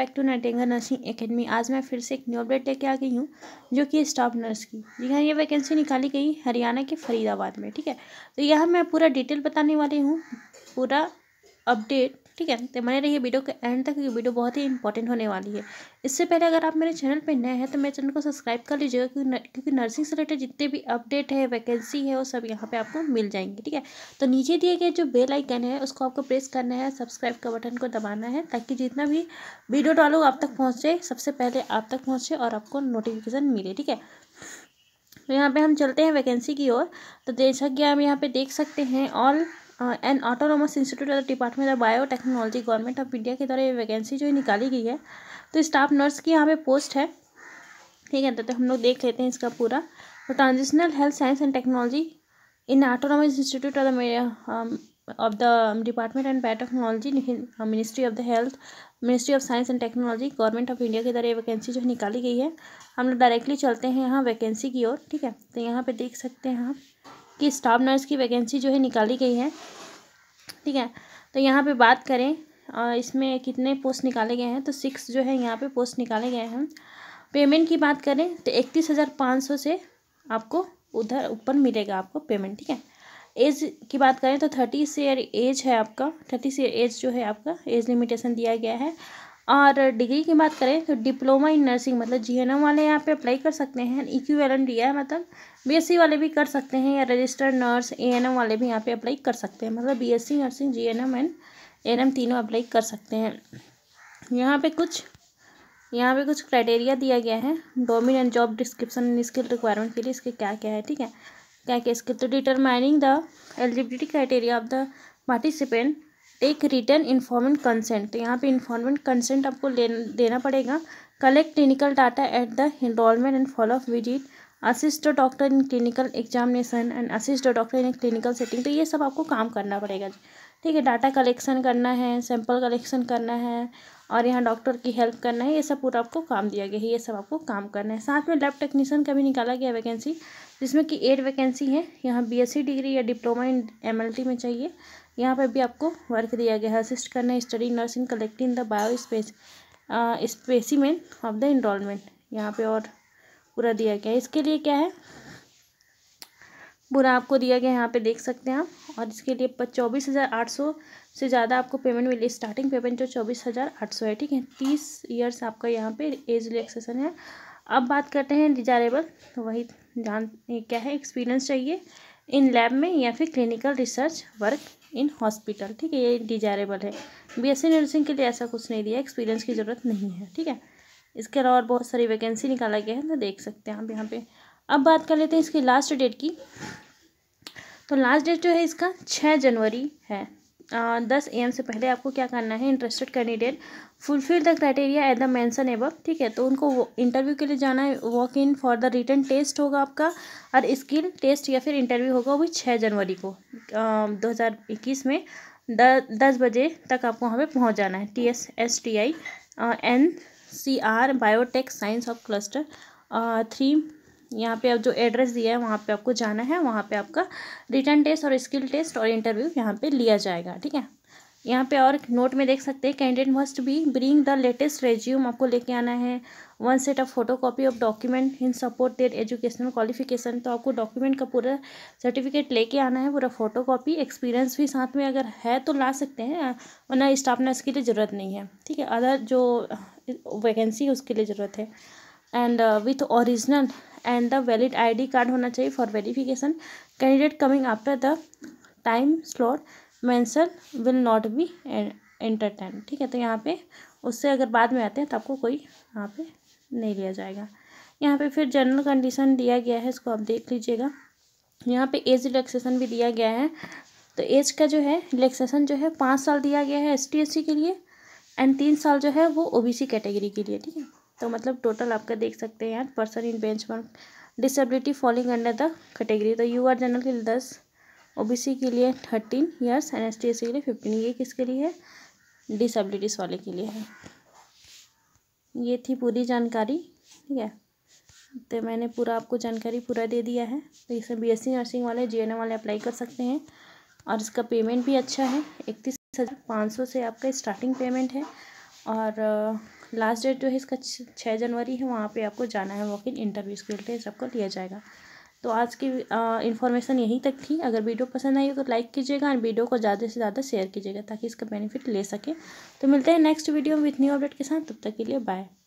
back to नटेंगा nursing academy आज मैं फिर से एक न्यू अपडेट लेके आ गई हूँ जो कि स्टाफ नर्स की जी हाँ ये वैकेंसी निकाली गई हरियाणा के फरीदाबाद में ठीक है तो यहाँ मैं पूरा डिटेल बताने वाली हूँ पूरा अपडेट ठीक है तो मैंने रही वीडियो के एंड तक ये वीडियो बहुत ही इंपॉर्टेंट होने वाली है इससे पहले अगर आप मेरे चैनल पर नए हैं तो मेरे चैनल को सब्सक्राइब कर लीजिएगा क्योंकि क्योंकि नर्सिंग से रिलेटेड जितने भी अपडेट है वैकेंसी है वो सब यहाँ पे आपको मिल जाएंगे ठीक है तो नीचे दिए गए जो बेल आइकन है उसको आपको प्रेस करना है सब्सक्राइब का बटन को दबाना है ताकि जितना भी वीडियो डालो आप तक पहुँचे सबसे पहले आप तक पहुँचे और आपको नोटिफिकेशन मिले ठीक है तो यहाँ पर हम चलते हैं वैकेंसी की ओर तो जैसा कि आप यहाँ पर देख सकते हैं ऑल एंड autonomous institute of department of biotechnology government of India के द्वारा ये वैकेंसी जो है निकाली गई है तो स्टाफ नर्स की यहाँ पे पोस्ट है ठीक है तो, तो हम लोग देख लेते हैं इसका पूरा तो transitional health science and technology an autonomous institute of the department and biotechnology ministry of the health ministry of science and and government of India के द्वारा ये वैकेंसी जो है निकाली गई है हम लोग डायरेक्टली चलते हैं यहाँ वैकेंसी की ओर ठीक है तो यहाँ पर देख सकते हैं आप कि स्टाफ नर्स की वैकेंसी जो है निकाली गई है ठीक है तो यहाँ पे बात करें और इसमें कितने पोस्ट निकाले गए हैं तो सिक्स जो है यहाँ पे पोस्ट निकाले गए हैं पेमेंट की बात करें तो इकतीस हज़ार पाँच सौ से आपको उधर ऊपर मिलेगा आपको पेमेंट ठीक है एज की बात करें तो थर्टी से एज है आपका थर्टी से एज जो है आपका एज लिमिटेशन दिया गया है और डिग्री की बात करें तो डिप्लोमा इन नर्सिंग मतलब जी वाले यहाँ पे अप्लाई कर सकते हैं इक्वेलन डी है मतलब बीएससी वाले भी कर सकते हैं या रजिस्टर्ड नर्स एएनएम वाले भी यहाँ पे अप्लाई कर सकते हैं मतलब BSc nursing GNM and ANM तीनों अप्लाई कर सकते हैं यहाँ पे कुछ यहाँ पे कुछ क्राइटेरिया दिया गया है dominant job description skill requirement के लिए इसके क्या क्या है ठीक है क्या क्या स्किल तो determining the eligibility criteria of the participant एक रिटर्न इन्फॉर्मेंट कंसेंट तो यहाँ पे इन्फॉर्मेंट कंसेंट आपको ले देना पड़ेगा collect clinical data at the enrolment and follow up visit assist doctor in clinical examination and assist doctor in clinical setting तो ये सब आपको काम करना पड़ेगा ठीक है डाटा कलेक्शन करना है सैंपल कलेक्शन करना है और यहाँ डॉक्टर की हेल्प करना है ये सब पूरा आपको काम दिया गया है ये सब आपको काम करना है साथ में लैब टेक्नीशियन का भी निकाला गया वैकेंसी जिसमें कि एट वैकेंसी है यहाँ बीएससी डिग्री या डिप्लोमा इन एमएलटी में चाहिए यहाँ पर भी आपको वर्क दिया गया है असिस्ट करना है study nursing collecting the bio space specimen of the enrolment यहाँ पर और पूरा दिया गया है इसके लिए क्या है पूरा आपको दिया गया यहाँ पे देख सकते हैं आप और इसके लिए चौबीस हज़ार आठ सौ से ज़्यादा आपको पेमेंट मिली स्टार्टिंग पेमेंट जो चौबीस हज़ार आठ सौ है ठीक है तीस ईयर्स आपका यहाँ पे एज रिलेक्सेसन है अब बात करते हैं डिजायरेबल तो वही जान क्या है एक्सपीरियंस चाहिए इन लैब में या फिर clinical research work in hospital ठीक है ये डिजायरेबल है बी एस नर्सिंग के लिए ऐसा कुछ नहीं दिया एक्सपीरियंस की ज़रूरत नहीं है ठीक है इसके अलावा और बहुत सारी वैकेंसी निकाला गया है तो देख सकते हैं आप यहाँ पर अब बात कर लेते हैं इसकी लास्ट डेट की तो लास्ट डेट जो है इसका छः जनवरी है दस ए एम से पहले आपको क्या करना है interested candidate fulfil the criteria at the mentioned above ठीक है तो उनको इंटरव्यू के लिए जाना है walk in for the written test होगा आपका और स्किल टेस्ट या फिर इंटरव्यू होगा वो छः जनवरी को दो हज़ार इक्कीस में द, दस बजे तक आपको वहाँ पे पहुँच जाना है T S S T I N C R biotech science of cluster three यहाँ पे आप जो एड्रेस दिया है वहाँ पे आपको जाना है वहाँ पे आपका रिटर्न टेस्ट और स्किल टेस्ट और इंटरव्यू यहाँ पे लिया जाएगा ठीक है यहाँ पे और नोट में देख सकते हैं candidate must be bring the latest resume आपको लेके आना है one set of photocopy of document in support their educational qualification तो आपको डॉक्यूमेंट का पूरा सर्टिफिकेट लेके आना है पूरा फोटो कॉपी एक्सपीरियंस भी साथ में अगर है तो ला सकते हैं वरना स्टाफ नर्स के लिए ज़रूरत नहीं है ठीक है अदर जो वैकेंसी है उसके लिए ज़रूरत है and with original the valid I D card होना चाहिए for verification candidate coming after the time slot mentioned will not be entertain ठीक है तो यहाँ पे उससे अगर बाद में आते हैं तो आपको कोई यहाँ पे नहीं लिया जाएगा यहाँ पे फिर जनरल कंडीशन दिया गया है इसको आप देख लीजिएगा यहाँ पे एज रिलैक्सेशन भी दिया गया है तो एज का जो है रिलैक्सेशन जो है पाँच साल दिया गया है एस टी के लिए एंड तीन साल जो है वो ओ कैटेगरी के लिए ठीक है तो मतलब टोटल आपका देख सकते हैं यहाँ person in benchmark disability falling under the category तो यू आर जनरल के लिए दस ओ के लिए thirteen years N S T S के लिए फिफ्टीन ये किसके लिए है डिसेबिलिटीज़ वाले के लिए है ये थी पूरी जानकारी ठीक है तो मैंने पूरा आपको जानकारी पूरा दे दिया है तो इसमें बीएससी नर्सिंग वाले जीएनएम वाले अप्लाई कर सकते हैं और इसका पेमेंट भी अच्छा है इकतीस हज़ार पाँच सौ से आपका स्टार्टिंग पेमेंट है और लास्ट डेट जो है इसका छः जनवरी है वहाँ पे आपको जाना है वॉक इन इंटरव्यूज़ के लिए सबको लिया जाएगा तो आज की इन्फॉर्मेशन यहीं तक थी अगर वीडियो पसंद आई तो लाइक कीजिएगा और वीडियो को ज़्यादा से ज़्यादा शेयर कीजिएगा ताकि इसका बेनिफिट ले सके तो मिलते हैं नेक्स्ट वीडियो में विथ न्यू अपडेट के साथ तब तक के लिए बाय